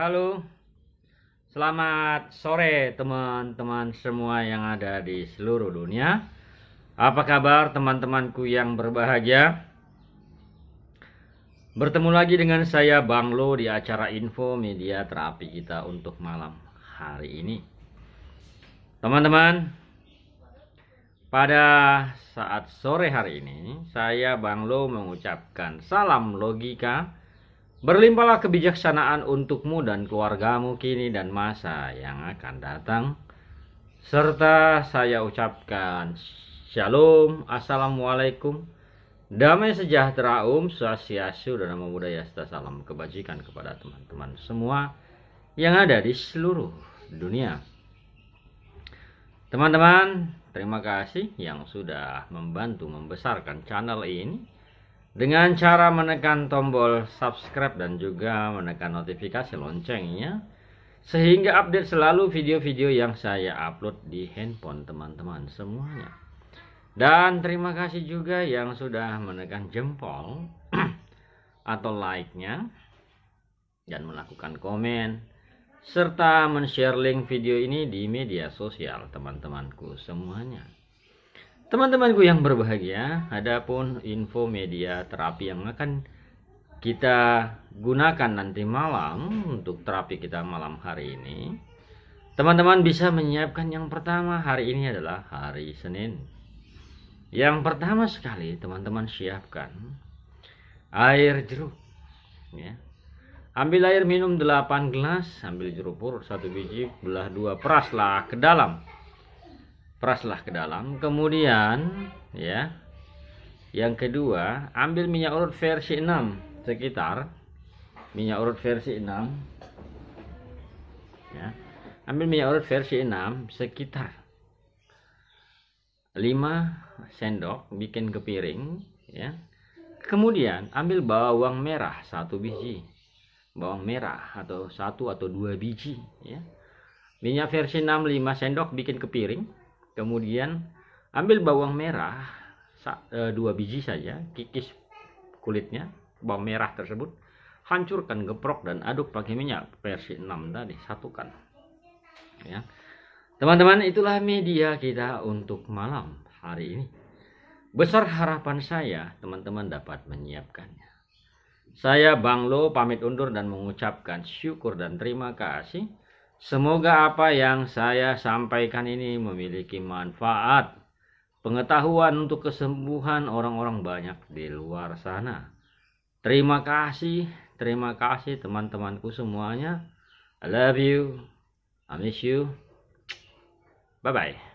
Halo, selamat sore teman-teman semua yang ada di seluruh dunia. Apa kabar teman-temanku yang berbahagia? Bertemu lagi dengan saya Bang Lo di acara info media terapi kita untuk malam hari ini. Teman-teman, pada saat sore hari ini, saya Bang Lo mengucapkan salam logika Berlimpahlah kebijaksanaan untukmu dan keluargamu kini dan masa yang akan datang. Serta saya ucapkan Shalom, Assalamualaikum, Damai sejahtera um, Swastiastu dan Namo Buddhaya serta salam kebajikan kepada teman-teman semua yang ada di seluruh dunia. Teman-teman, terima kasih yang sudah membantu membesarkan channel ini dengan cara menekan tombol subscribe dan juga menekan notifikasi loncengnya sehingga update selalu video-video yang saya upload di handphone teman-teman semuanya dan terima kasih juga yang sudah menekan jempol atau like-nya dan melakukan komen serta men-share link video ini di media sosial teman-temanku semuanya Teman-temanku yang berbahagia, adapun info media terapi yang akan kita gunakan nanti malam untuk terapi kita malam hari ini. Teman-teman bisa menyiapkan yang pertama hari ini adalah hari Senin. Yang pertama sekali teman-teman siapkan air jeruk ya. Ambil air minum 8 gelas, ambil jeruk purut satu biji, belah dua peraslah ke dalam peraslah ke dalam kemudian ya yang kedua ambil minyak urut versi 6 sekitar minyak urut versi 6 ya ambil minyak urut versi 6 sekitar 5 sendok bikin ke piring ya kemudian ambil bawang merah satu biji bawang merah atau satu atau dua biji ya minyak versi 65 sendok bikin ke piring kemudian ambil bawang merah eh, dua biji saja kikis kulitnya bawang merah tersebut hancurkan geprok dan aduk pakai minyak versi 6 tadi satukan ya teman-teman itulah media kita untuk malam hari ini besar harapan saya teman-teman dapat menyiapkannya saya Bang Lo pamit undur dan mengucapkan syukur dan terima kasih Semoga apa yang saya sampaikan ini memiliki manfaat, pengetahuan untuk kesembuhan orang-orang banyak di luar sana. Terima kasih, terima kasih teman-temanku semuanya. I love you, I miss you. Bye bye.